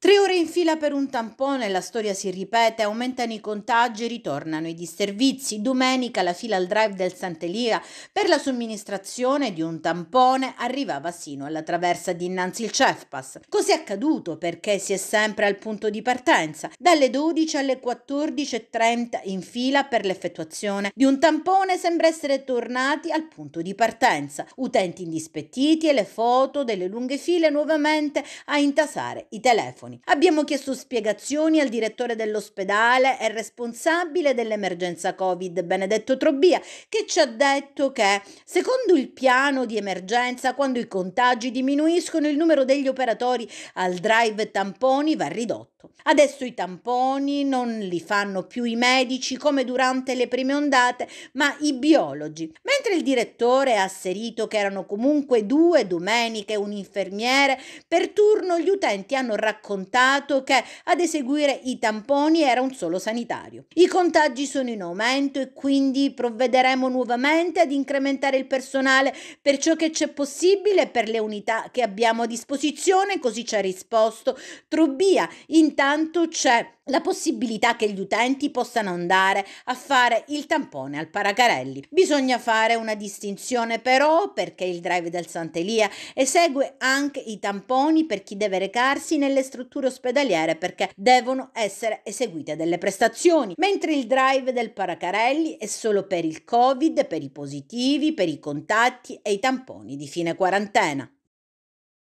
Tre ore in fila per un tampone, la storia si ripete, aumentano i contagi, ritornano i disservizi. Domenica la fila al drive del Sant'Elia per la somministrazione di un tampone arrivava sino alla traversa dinanzi il CEFPAS. Cos'è accaduto? Perché si è sempre al punto di partenza, dalle 12 alle 14.30 in fila per l'effettuazione di un tampone sembra essere tornati al punto di partenza. Utenti indispettiti e le foto delle lunghe file nuovamente a intasare i telefoni telefoni. Abbiamo chiesto spiegazioni al direttore dell'ospedale e responsabile dell'emergenza Covid, Benedetto Trobbia, che ci ha detto che secondo il piano di emergenza, quando i contagi diminuiscono, il numero degli operatori al drive tamponi va ridotto. Adesso i tamponi non li fanno più i medici come durante le prime ondate, ma i biologi. Mentre il direttore ha asserito che erano comunque due domeniche e un infermiere, per turno gli utenti hanno raccontato scontato che ad eseguire i tamponi era un solo sanitario. I contagi sono in aumento e quindi provvederemo nuovamente ad incrementare il personale per ciò che c'è possibile per le unità che abbiamo a disposizione, così ci ha risposto Trubbia. Intanto c'è la possibilità che gli utenti possano andare a fare il tampone al paracarelli. Bisogna fare una distinzione però perché il drive del Sant'Elia esegue anche i tamponi per chi deve recarsi nelle strutture ospedaliere perché devono essere eseguite delle prestazioni, mentre il drive del paracarelli è solo per il Covid, per i positivi, per i contatti e i tamponi di fine quarantena.